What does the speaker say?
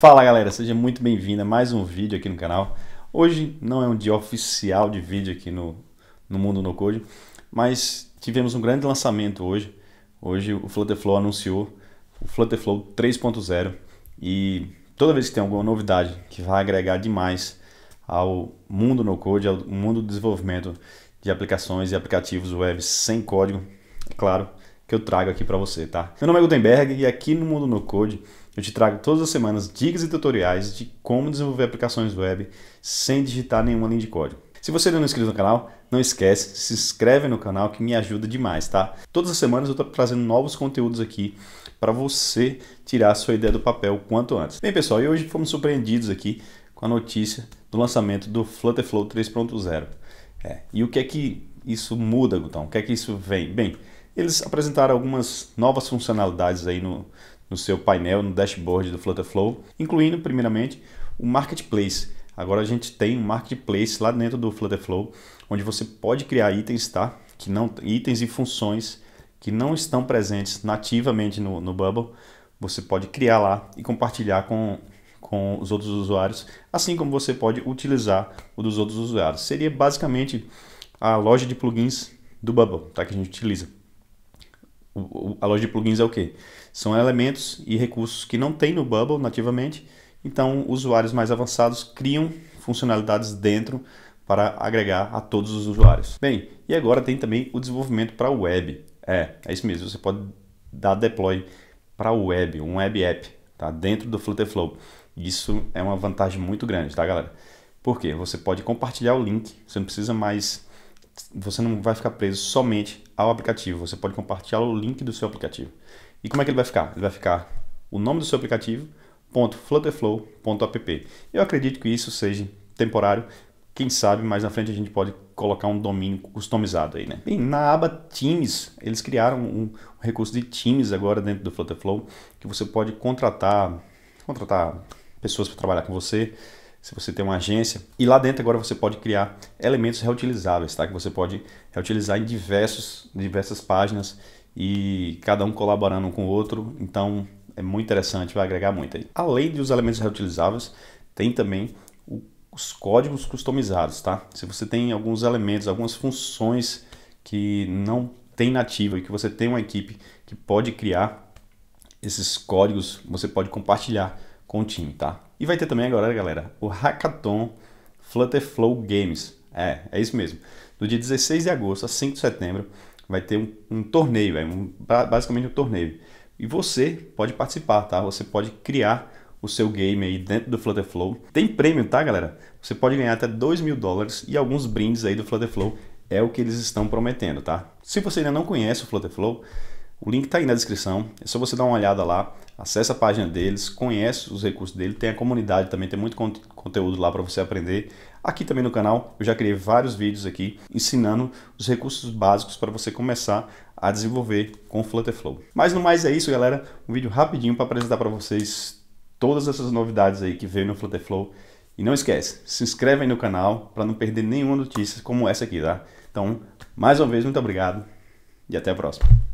Fala galera, seja muito bem vindo a mais um vídeo aqui no canal. Hoje não é um dia oficial de vídeo aqui no, no Mundo No Code, mas tivemos um grande lançamento hoje. Hoje o Flutterflow anunciou o Flutterflow 3.0 e toda vez que tem alguma novidade que vai agregar demais ao mundo no code, ao mundo do desenvolvimento de aplicações e aplicativos web sem código, é claro que eu trago aqui para você, tá? Meu nome é Gutenberg e aqui no Mundo No Code eu te trago todas as semanas dicas e tutoriais de como desenvolver aplicações web sem digitar nenhuma linha de código. Se você ainda não é inscrito no canal, não esquece, se inscreve no canal que me ajuda demais, tá? Todas as semanas eu estou trazendo novos conteúdos aqui para você tirar a sua ideia do papel o quanto antes. Bem, pessoal, e hoje fomos surpreendidos aqui com a notícia do lançamento do Flutterflow 3.0. É, e o que é que isso muda, Gutão? O que é que isso vem? Bem, eles apresentaram algumas novas funcionalidades aí no, no seu painel, no dashboard do Flutterflow, incluindo, primeiramente, o Marketplace. Agora a gente tem um Marketplace lá dentro do Flutterflow, onde você pode criar itens, tá? Que não, itens e funções que não estão presentes nativamente no, no Bubble, você pode criar lá e compartilhar com, com os outros usuários, assim como você pode utilizar o dos outros usuários. Seria basicamente a loja de plugins do Bubble, tá? que a gente utiliza a loja de plugins é o quê? São elementos e recursos que não tem no Bubble nativamente, então usuários mais avançados criam funcionalidades dentro para agregar a todos os usuários. Bem, e agora tem também o desenvolvimento para web. É, é isso mesmo, você pode dar deploy para web, um web app, tá? Dentro do Flutterflow. Isso é uma vantagem muito grande, tá, galera? Porque você pode compartilhar o link, você não precisa mais você não vai ficar preso somente ao aplicativo. Você pode compartilhar o link do seu aplicativo. E como é que ele vai ficar? Ele vai ficar o nome do seu aplicativo, ponto flutterflow.app. Eu acredito que isso seja temporário. Quem sabe mais na frente a gente pode colocar um domínio customizado aí, né? Bem, na aba Teams, eles criaram um recurso de Teams agora dentro do Flutterflow, que você pode contratar, contratar pessoas para trabalhar com você, se você tem uma agência. E lá dentro agora você pode criar elementos reutilizáveis, tá? Que você pode reutilizar em diversos, diversas páginas e cada um colaborando um com o outro. Então é muito interessante, vai agregar muito aí. Além dos elementos reutilizáveis, tem também os códigos customizados, tá? Se você tem alguns elementos, algumas funções que não tem nativa e que você tem uma equipe que pode criar esses códigos, você pode compartilhar com o time, tá? E vai ter também agora, galera, o Hackathon Flutter Flow Games. É, é isso mesmo. Do dia 16 de agosto a 5 de setembro vai ter um, um torneio, é um, basicamente um torneio. E você pode participar, tá? Você pode criar o seu game aí dentro do Flutter Flow. Tem prêmio, tá, galera? Você pode ganhar até 2 mil dólares e alguns brindes aí do Flutter Flow. É o que eles estão prometendo, tá? Se você ainda não conhece o Flutter Flow, o link está aí na descrição, é só você dar uma olhada lá, acessa a página deles, conhece os recursos dele, tem a comunidade também, tem muito cont conteúdo lá para você aprender. Aqui também no canal eu já criei vários vídeos aqui ensinando os recursos básicos para você começar a desenvolver com o Flutterflow. Mas no mais é isso, galera, um vídeo rapidinho para apresentar para vocês todas essas novidades aí que veio no Flutterflow. E não esquece, se inscreve aí no canal para não perder nenhuma notícia como essa aqui, tá? Então, mais uma vez, muito obrigado e até a próxima.